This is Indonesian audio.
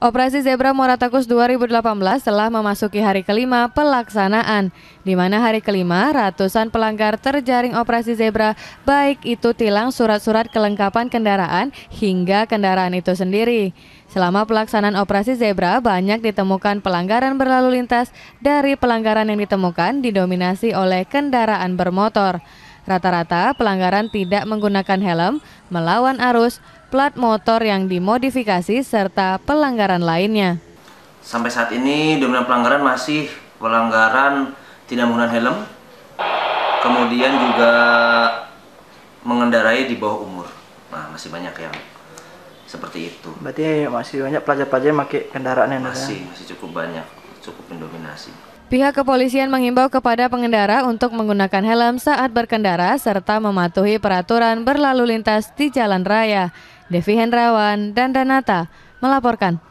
Operasi Zebra Moratakus 2018 telah memasuki hari kelima pelaksanaan, di mana hari kelima ratusan pelanggar terjaring operasi zebra, baik itu tilang surat-surat kelengkapan kendaraan hingga kendaraan itu sendiri. Selama pelaksanaan operasi zebra, banyak ditemukan pelanggaran berlalu lintas dari pelanggaran yang ditemukan didominasi oleh kendaraan bermotor. Rata-rata pelanggaran tidak menggunakan helm, melawan arus, plat motor yang dimodifikasi, serta pelanggaran lainnya. Sampai saat ini dominan pelanggaran masih pelanggaran tidak menggunakan helm, kemudian juga mengendarai di bawah umur. Nah, masih banyak yang seperti itu. Berarti masih banyak pelajar-pelajar yang pakai kendaraan yang masih, masih cukup banyak, cukup mendominasi. Pihak kepolisian mengimbau kepada pengendara untuk menggunakan helm saat berkendara serta mematuhi peraturan berlalu lintas di jalan raya. Devi Hendrawan dan Danata melaporkan.